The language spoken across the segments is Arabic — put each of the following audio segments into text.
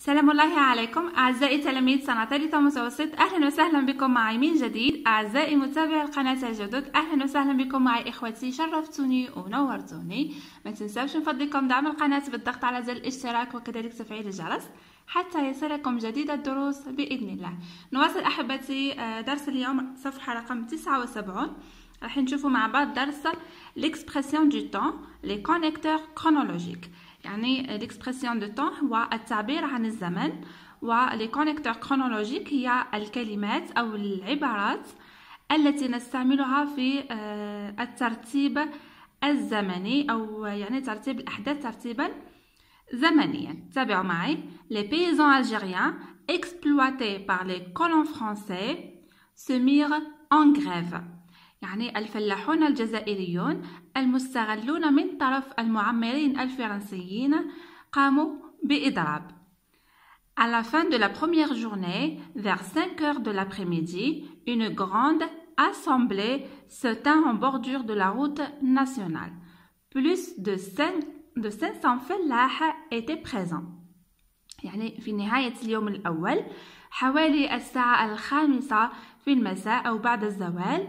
سلام الله عليكم أعزائي تلاميذ سنة ثالثة متوسط أهلا وسهلا بكم معي من جديد أعزائي متابعي القناة الجدد أهلا وسهلا بكم معي إخوتي شرفتوني ونورتوني ما تنسوش من فضلكم دعم القناة بالضغط على زر الاشتراك وكذلك تفعيل الجرس حتى يصلكم جديد الدروس بإذن الله نواصل أحبتي آه، درس اليوم صفحة رقم 79 راح نشوفوا مع بعض درس ليكسبرسيون دو تون لي كونيكتور كرونولوجيك يعني الاكسبرسيون دو طون هو التعبير عن الزمن ولي كونيكتور كرونولوجيك هي الكلمات او العبارات التي نستعملها في euh, الترتيب الزمني او يعني ترتيب الاحداث ترتيبا زمنيا تابعوا معي لي بيزون الجيريان اكسبلواتي بار لي كولون فرونسي سمير en grève يعني الفلاحون الجزائريون المستغلون من طرف المعمرين الفرنسيين قاموا بإضراب À la fin de la première journée, vers 5 heures de l'après-midi, une grande assemblée se tint en bordure de la route nationale. Plus de 500 فلاح étaient présents. يعني في نهاية اليوم الأول حوالي الساعة الخامسة في المساء أو بعد الزوال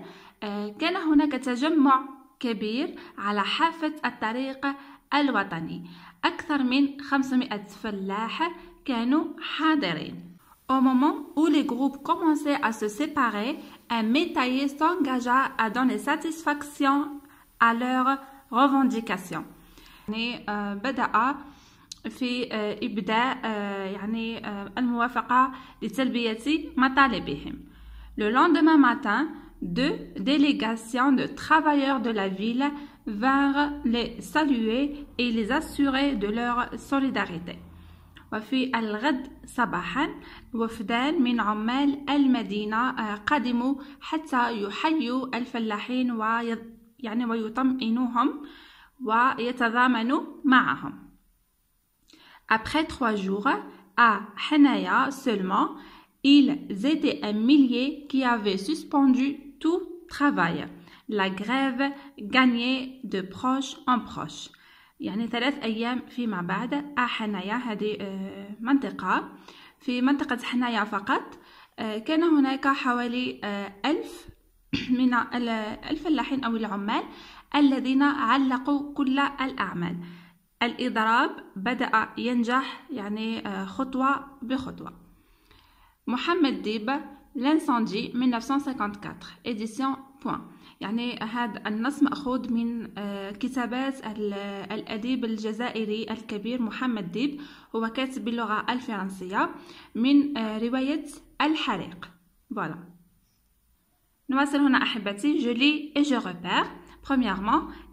كان هناك تجمع كبير على حافة الطريق الوطني أكثر من 500 فلاح كانوا حاضرين Au moment où les groupes commençaient à se séparer, un métayer s'engagea à donner satisfaction à leurs revendications. Et, euh, في آه، إبداء آه، يعني آه، الموافقة لتلبية مطالبهم. Le lendemain matin, deux délégations de travailleurs de la ville vinrent les saluer et les assurer de leur solidarité. وفي الغد صباحا وفدان من عمال المدينة قدموا حتى يحيوا الفلاحين ويعني ويطمئنوهم ويتضامنوا معهم Après trois jours, à Hanaya seulement, ils étaient un millier qui avaient suspendu tout travail. La grève gagnait de proche en proche. يعني ثلاث أيام فيما بعد أحنايا هذه منطقة في منطقة حنايا فقط كان هناك حوالي ألف من الفلاحين أو العمال الذين علقوا كل الأعمال الإضراب بدأ ينجح يعني آه، خطوة بخطوة محمد ديب لانساندي 1954 إديسيون بوان يعني هذا النص مأخوذ من آه، كتابات الأديب الجزائري الكبير محمد ديب هو كاتب باللغة الفرنسية من آه، رواية الحريق فوالا نواصل هنا أحبتي جولي lis et je premièrement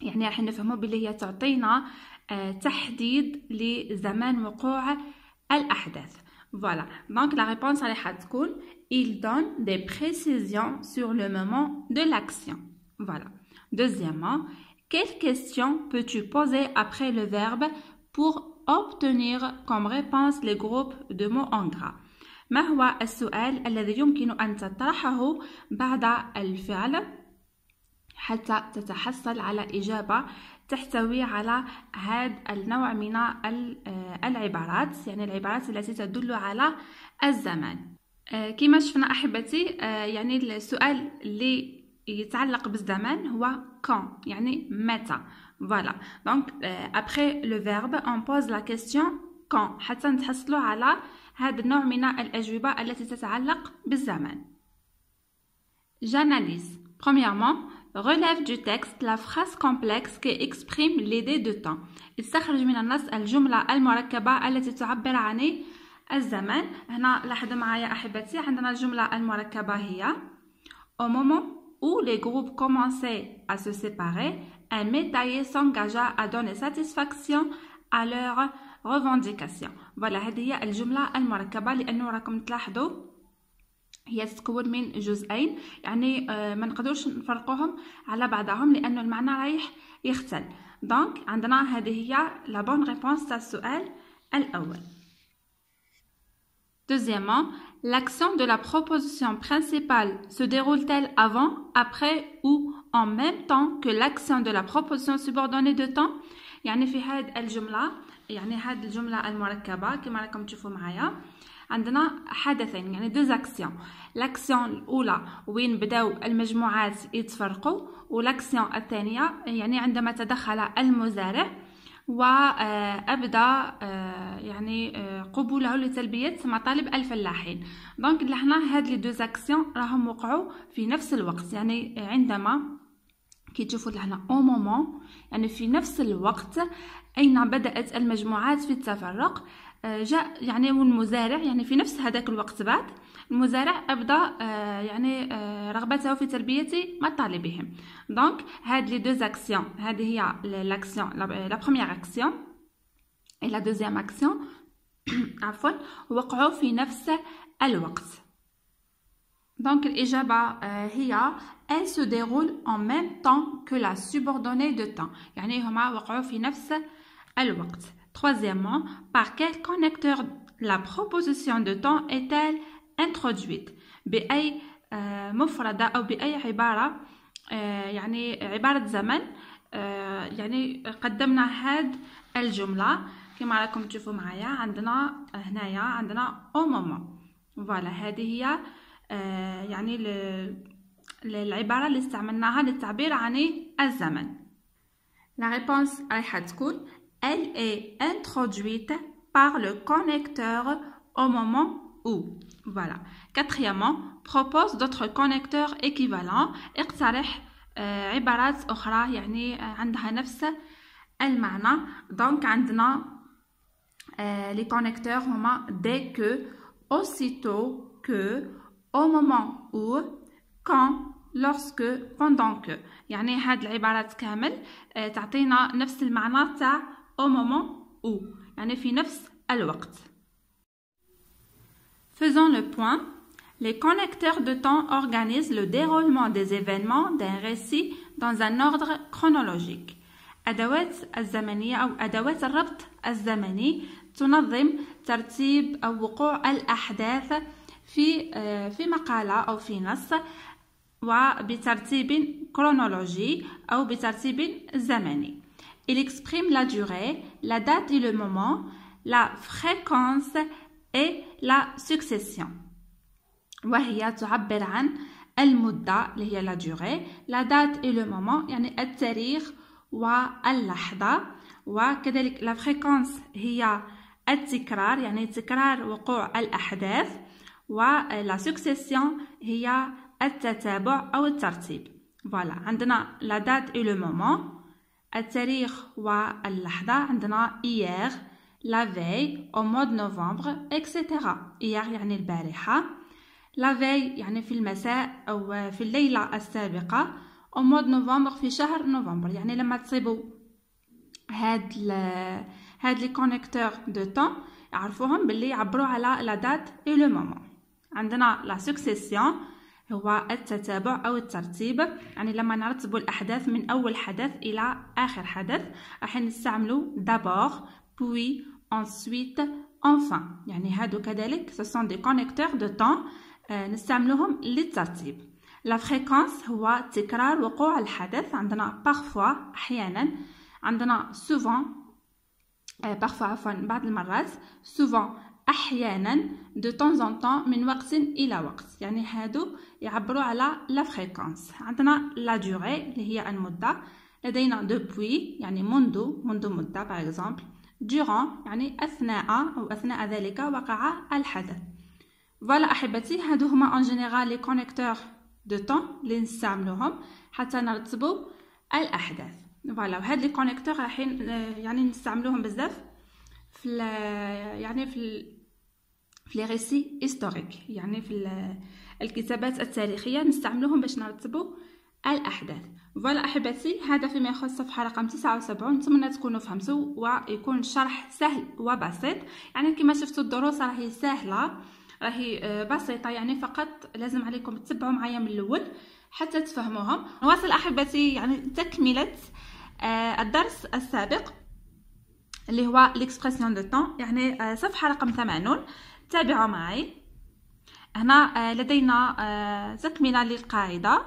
donc la réponse à il donne des précisions sur le moment de l'action. Voilà. Deuxièmement, quelle question peux-tu poser après le verbe pour obtenir comme réponse les groupes de mots en gras حتى تتحصل على إجابة تحتوي على هذا النوع من آه، العبارات يعني العبارات التي تدل على الزمان آه، كما شفنا أحبتي آه، يعني السؤال اللي يتعلق بالزمان هو كون يعني متى فوالا دونك ابخي لو فيرب اون بوز لا كيسيون كون حتى نتحصلوا على هذا النوع من الأجوبة التي تتعلق بالزمان جاناليز بروميرمون relève du texte la phrase complexe qui exprime l'idée de temps. يستخرج من النص الجملة المركبة التي تعبر عن الزمن. هنا لاحظوا معايا عندنا الجملة المركبة هي Au moment où les groupes commençaient à se séparer, un métaillé s'engagea à donner satisfaction à leurs revendications. Voilà, هي تتكون من جزئين يعني ما Deuxièmement, l'action de la proposition principale se déroule-t-elle avant, après ou en même temps que l'action de la proposition subordonnée de temps يعني في هذه يعني هذه عندنا حدثين يعني دو زاكسيون لاكسيون الاولى وين بداو المجموعات يتفرقوا ولاكسيون الثانيه يعني عندما تدخل المزارع وابدا آه، آه، يعني آه، قبوله لتلبيه مطالب الفلاحين دونك لهنا هاد لي دو زاكسيون راهم وقعوا في نفس الوقت يعني عندما كي تشوفوا لهنا او مومون يعني في نفس الوقت اين بدات المجموعات في التفرق آه، جاء يعني والمزارع يعني في نفس هذاك الوقت بعد المزارع ابدا آه، يعني آه، رغبته في تربيه مطالبهم دونك هاد لي دو اكسيون هذه هي لاكسيون لا بروميير اكسيون اي لا دوزيام اكسيون عفوا وقعوا في نفس الوقت دونك الاجابه هي elle se déroule en même temps que la subordonnée de temps يعني هما وقعوا في نفس الوقت troisièmement par quel connecteur la proposition de temps est-elle introduite بأي مفردة أو بأي عبارة يعني عبارة زمن يعني قدمنا هاد الجملة كما راكم تشوفوا معايا عندنا هنايا عندنا او مومون فوالا هذه هي يعني العبارة اللي استعملناها للتعبير عن الزمن La réponse رايحة تكون Elle est introduite par le connecteur au moment où. Voilà. Quatrièmement, propose d'autres connecteurs équivalents. اقترح عبارات أخرى يعني عندها نفس المعنى. Donc عندنا les connecteurs هما dès que, aussitôt que, au moment où, quand lorsque pendant que يعني هاد العبارات كامل تعطينا نفس المعنى تاع au moment où يعني في نفس الوقت Faisons le point. Les connecteurs de temps organisent le déroulement des événements d'un récit dans un ordre chronologique. أدوات الزمنية أو أدوات الربط الزمني تنظم ترتيب أو وقوع الأحداث في في مقالة أو في نص وبترتيب chronologie أو بترتيب زمني. Il exprime la durée, la date et le moment, la fréquence et la succession. وهي تعبر عن المدة اللي هي la durée, la date et le moment يعني التاريخ واللحظة وكذلك la fréquence هي التكرار يعني تكرار وقوع الأحداث ولا succession هي التتابع أو الترتيب فوالا عندنا لا دات اي لو مومون التاريخ واللحظة عندنا إيير لا في أو مود نوفمبر إكسيتيرا إيير يعني البارحة لا في يعني في المساء أو في الليلة السابقة أو مود نوفمبر في شهر نوفمبر يعني لما تصيبوا هاد ال هاد لي كونيكتور دو طون يعرفوهم باللي يعبروا على لا دات اي لو مومون عندنا لا سوكسيسيون هو التتابع أو الترتيب يعني لما نرتب الأحداث من أول حدث إلى آخر حدث راح نستعملو دابور بوي أنسويت enfin يعني هادو كذلك ce دي des دو طون temps آه، نستعملوهم للترتيب لا فريكونس هو تكرار وقوع الحدث عندنا parfois أحيانا عندنا سوفون آه، parfois عفوا بعض المرات سوفون احيانا دو طون زون طون من وقت الى وقت يعني هادو يعبروا على لا فريكونس عندنا لا دوري اللي هي المده لدينا دوبوي يعني منذ منذ مده باغ اكزومبل دوران يعني اثناء او اثناء ذلك وقع الحدث فوالا احبتي هادو هما اون جينيرال لي كونيكتور دو طون اللي نستعملوهم حتى نرتبوا الاحداث فوالا وهاد لي كونيكتور راحين يعني نستعملوهم بزاف في يعني في في لي ريسي هيستوريك يعني في الكتابات التاريخيه نستعملوهم باش نرتبوا الاحداث فوالا احبتي هذا فيما يخص الصفحه رقم 79 نتمنى تكونوا فهمتوا ويكون الشرح سهل وبسيط يعني كما شفتوا الدروس راهي سهله راهي آه، بسيطه يعني فقط لازم عليكم تتبعوا معايا من الاول حتى تفهموهم نواصل احبتي يعني تكمله آه، الدرس السابق اللي هو ليكسبرسيون دو طون يعني صفحه رقم 80 تابعوا معي هنا آه، لدينا تكملة آه، للقاعدة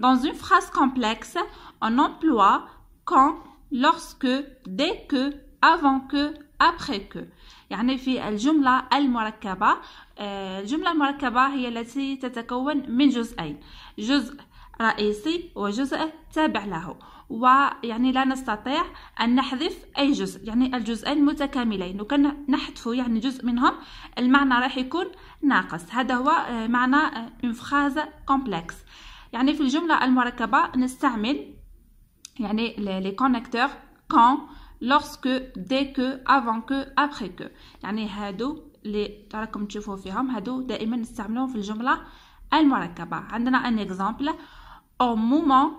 dans une phrase complexe on emploie quand lorsque dès que avant que après que يعني في الجملة المركبة آه، الجملة المركبة هي التي تتكون من جزئين جزء رئيسي وجزء تابع له ويعني لا نستطيع أن نحذف أي جزء يعني الجزئين متكاملين وكان نحذف يعني جزء منهم المعنى راح يكون ناقص هذا هو آه، معنى اون فراز كومبلكس يعني في الجملة المركبة نستعمل يعني لي كونكتور كون lorsque dès que avant que après que يعني هادو اللي راكم تشوفوا فيهم هادو دائما نستعملوهم في الجمله المركبه عندنا ان اكزامبل au moment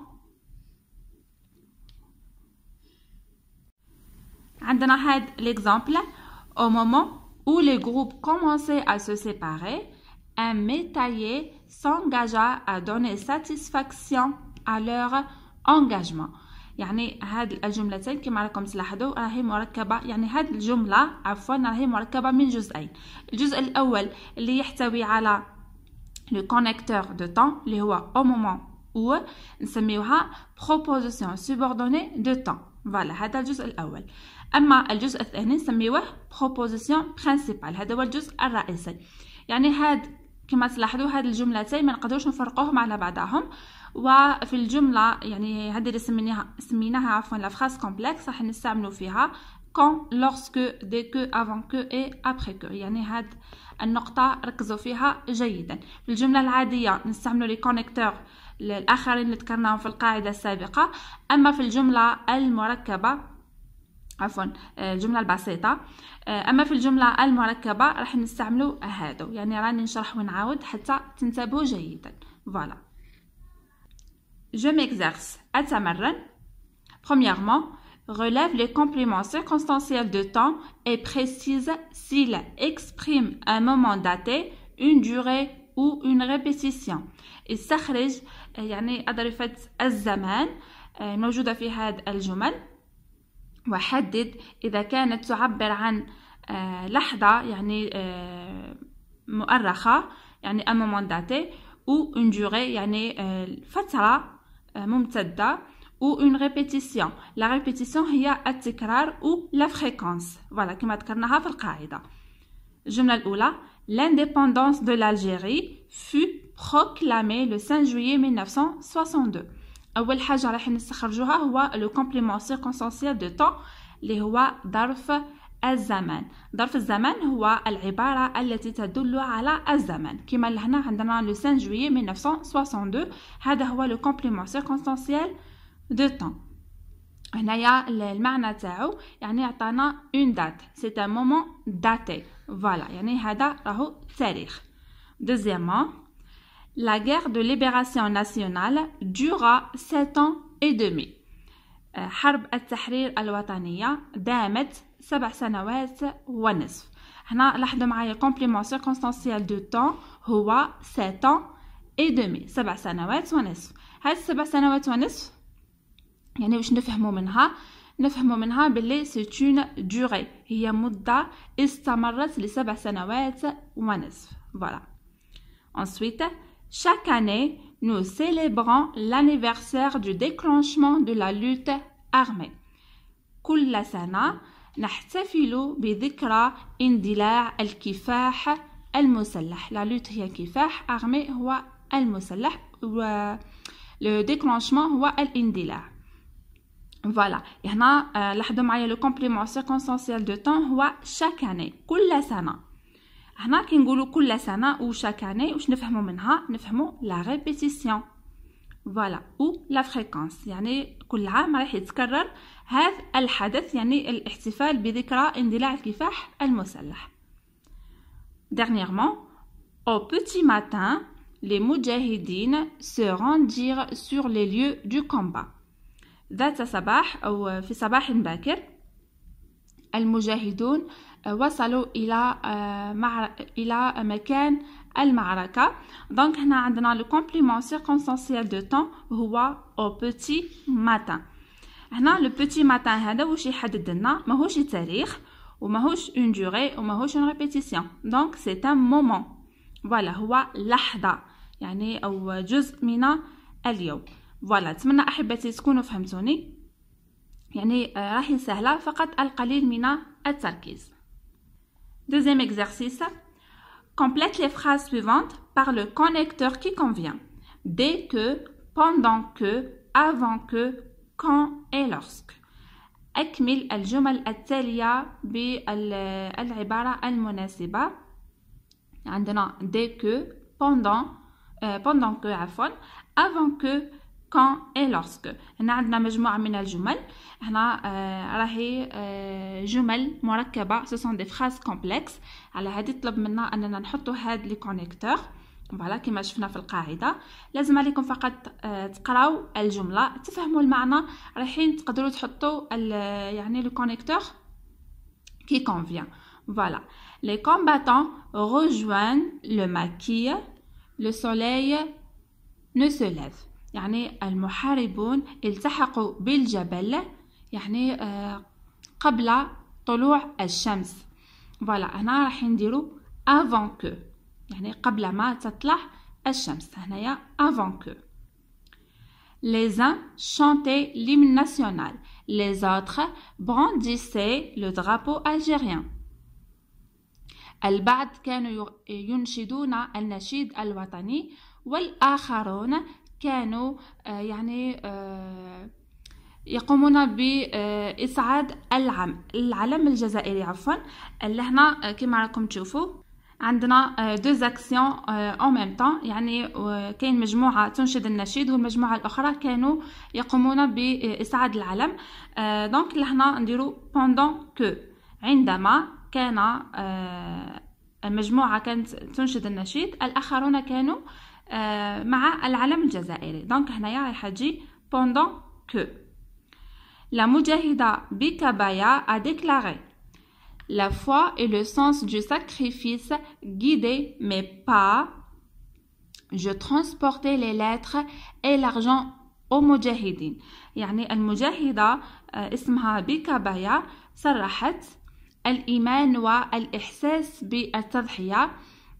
l'exemple au moment où les groupes commençaient à se séparer un métayer s'engagea à donner satisfaction à leur engagement يعني هاد الجملتين كما راكم تلاحظوا راهي مركبه يعني هاد الجمله عفوا راهي مركبه من جزئين الجزء اللي le connecteur de temps اللي au moment ou نسميوها proposition subordonnée de temps فوالا هذا الجزء الأول أما الجزء الثاني نسميوه proposition principale هذا هو الجزء الرئيسي يعني هاد كما تلاحظوا هاد الجملتين ما نقدروش نفرقوهم على بعضهم وفي الجملة يعني هذه اللي سميناها سميناها عفوا لا فراس كومبلكس راح نستعملوا فيها quand lorsque dès que avant que et après que يعني هاد النقطة ركزوا فيها جيدا في الجملة العادية نستعملوا لي كونيكتور الآخرين اللي ذكرناهم في القاعدة السابقة أما في الجملة المركبة عفوا الجملة آه، البسيطة آه، أما في الجملة المركبة راح نستعملوا هادو يعني راني نشرح ونعاود حتى تنتبهوا جيدا فوالا جو ميكزارس أتمرن. Premièrement, relève les compléments circonstanciels de temps et précise s'il exprime un moment daté, une durée ou une répétition. يستخرج يعني أظرفة الزمان موجودة في هذه الجمل وحدد إذا كانت تعبر عن لحظة يعني مؤرخة يعني un moment daté ou une durée يعني فترة ممتدة ou une répétition. La répétition, il y a التكرار ou la fréquence. Voilà, comme nous avons dit dans la Jumla l'oula. L'indépendance de l'Algérie fut proclamée le 5 juillet 1962. La première chose que le complément circonstanciel de temps, le roi d'Arf الزمن ظرف الزمن هو العبارة التي تدل al-zaman ». الزمن كما لهنا le 5 juillet 1962 هذا هو le complément circonstanciel دو طون هنايا المعنى تاعو يعني عطانا اون دات سي ان مومون داتي فوالا يعني هذا راهو تاريخ دوزيام لا غير دو ليبراسيون ناسيونال دورا 7 ans اي دومي حرب التحرير الوطنية دامت سبع سنوات ونصف هنا لاحظوا معايا كومبليمون سيركونستانسيال دو طون هو 7 ans اي دومي سبع سنوات ونصف هاد السبع سنوات ونصف يعني واش نفهمو منها نفهمو منها باللي سيتون دوغي هي مدة استمرت لسبع سنوات ونصف فوالا انسويت شاك اني نو سيليبرون l'anniversaire دو ديكلونشمون دو لا لوت armée كل سنة نحتفل بذكرى اندلاع الكفاح المسلح لا لوت هي كفاح ارمي هو المسلح و لو ديكلونشمون هو الاندلاع فوالا هنا لاحظوا معايا لو كومبليمون سيركونسانسيال دو طون هو شاك اني كل سنه هنا كي نقولوا كل سنه و شاك اني واش نفهموا منها نفهموا لا ريبيتيسيون فوالا او لا فريكونس يعني كل عام راح يتكرر هذا الحدث يعني الاحتفال بذكرى اندلاع الكفاح المسلح Dernièrement, au petit matin, les Moudjahidines se rendirent sur les lieux du combat. ذات صباح أو في صباح باكر المجاهدون وصلوا إلى آه، معر... إلى مكان المعركة دونك هنا عندنا لو كومبليمون سيركونسانسيال دو طون هو او بوتي ماتان هنا لو بوتي ماتان هذا واش يحدد لنا ماهوش تاريخ وماهوش اون دوري وماهوش اون ريبيتيسيون دونك سي ان مومون فوالا هو لحظة يعني او جزء من اليوم فوالا نتمنى احبتي تكونوا فهمتوني يعني راهي سهله فقط القليل من التركيز دوزيام اكزرسيس complète les phrases suivantes par le connecteur qui convient dès que pendant que avant que quand et lorsque أكمل الجمل التالية بالعبارة المناسبة عندنا dès que pendant euh, pendant que عفوا avant que كون اي لوسك هنا عندنا مجموعة من الجمل هنا آه راهي آه جمل مركبة سو سون دي فراز كومبلكس على هذه طلب منا أننا نحطوا هاد لي كونيكتور فوالا كما شفنا في القاعده لازم عليكم فقط آه، تقراو الجمله تفهموا المعنى رايحين تقدروا تحطوا آه، يعني لو كونيكتور كي كونفيان فوالا لي كومباتون rejoignent لو ماكي لو soleil ne se lève يعني المحاربون التحقوا بالجبل يعني آه، قبل طلوع الشمس فوالا هنا راح نديرو افون كو يعني قبل ما تطلع الشمس هنايا افون كو les uns chantaient l'hymne national les autres brandissaient le drapeau algérien البعض كانوا ينشدون النشيد الوطني والآخرون كانوا آه، يعني آه، يقومون بإسعاد العم العلم الجزائري عفوا اللي هنا آه، كما راكم تشوفوا عندنا دو زاكسيون او ميم طون يعني كاين مجموعه تنشد النشيد والمجموعه الاخرى كانوا يقومون باسعاد العلم دونك لهنا نديرو بوندون كو عندما كان مجموعه كانت تنشد النشيد الاخرون كانوا آه، مع العلم الجزائري دونك هنايا راح تجي بوندون كو لا مجاهده بكبايا ا ديكلاري لا فوا اي لو سونس دو ساكريفيس غيدي مي با جو ترانسبورتي لي لاتر اي لارجون او مجاهدين يعني المجاهده آه، اسمها بكبايا صرحت الايمان والاحساس بالتضحيه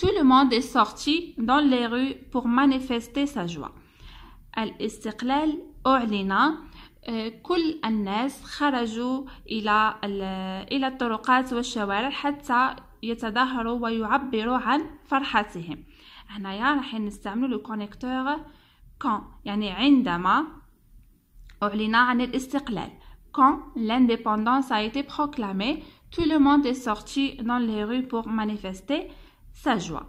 Tout le monde est sorti dans les rues pour manifester sa joie. Euh, al c'est que tous les gens ont ila ila train de se faire et ils ont été en train de se faire et ils ont été de se Nous allons le connecteur quand. Il y a Quand l'indépendance a été proclamée, tout le monde est sorti dans les rues pour manifester ساجوا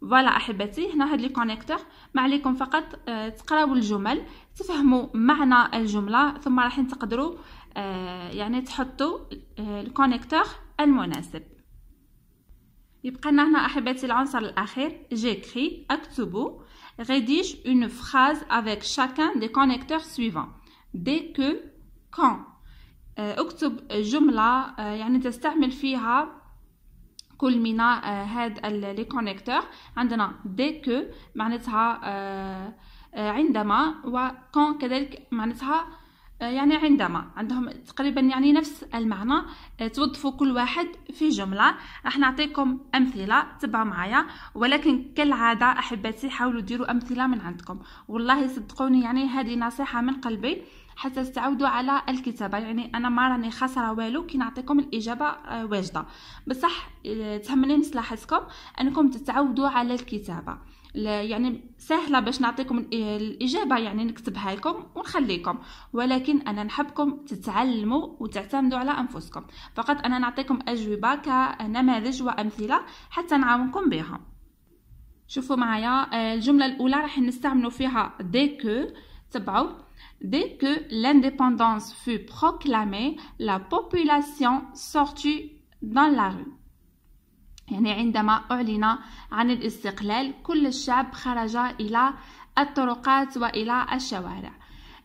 فوالا احبتي هنا هاد لي كونيكتور ما عليكم فقط آه، تقراو الجمل تفهموا معنى الجمله ثم راح تقدروا آه، يعني تحطوا آه، الكونيكتور المناسب يبقى لنا هنا احبتي العنصر الاخير جيكري اكتبو rédige اون فراز افيك شاكان دي كونيكتور سويفان دي كو كون اكتب جمله يعني تستعمل فيها كل من آه، هاد لي كونيكتور عندنا دي كو معناتها آه، آه، عندما و كون كذلك معناتها يعني عندما عندهم تقريبا يعني نفس المعنى توظفوا كل واحد في جمله راح نعطيكم امثله تبعوا معايا ولكن كالعاده احبتي حاولوا ديروا امثله من عندكم والله صدقوني يعني هذه نصيحه من قلبي حتى تعودوا على الكتابه يعني انا ما راني خاسره والو كي نعطيكم الاجابه آه، واجده بصح آه، تهمني مصلحتكم انكم تتعودوا على الكتابه يعني سهله باش نعطيكم الاجابه يعني نكتبها لكم ونخليكم ولكن انا نحبكم تتعلموا وتعتمدوا على انفسكم فقط انا نعطيكم اجوبه كنماذج وامثله حتى نعاونكم بها شوفوا معايا آه، الجمله الاولى راح نستعملوا فيها ديكو تبعوا Dès que l'indépendance fut proclamée, la population sortit dans la rue. يعني عندما أعلن عن الاستقلال كل الشعب خرج إلى الطرقات وإلى الشوارع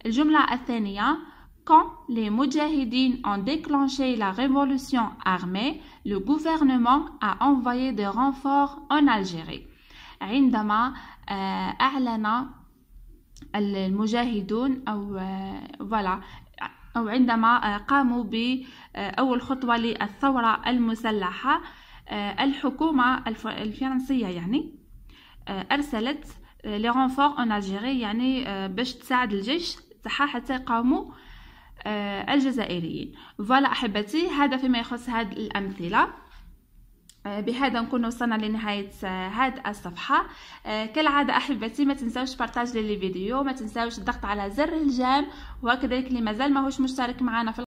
الجملة الثانية Quand les Moudjahidines ont déclenché la révolution armée, le gouvernement a envoyé des renforts en Algérie. عندما euh, أعلن المجاهدون أو آه، فوالا أو عندما آه، قاموا بأول خطوة للثورة المسلحة آه، الحكومة الفرنسية يعني أرسلت لي رونفور ان الجيري يعني باش تساعد الجيش تاعها حتى يقاوموا الجزائريين فوالا احبتي هذا فيما يخص هذه الامثله آه، بهذا نكون وصلنا لنهاية آه، هذه الصفحة آه، كالعادة أحبتي ما تنساوش بارتاج للفيديو ما تنساوش الضغط على زر الجام وكذلك اللي مازال هوش مشترك معنا في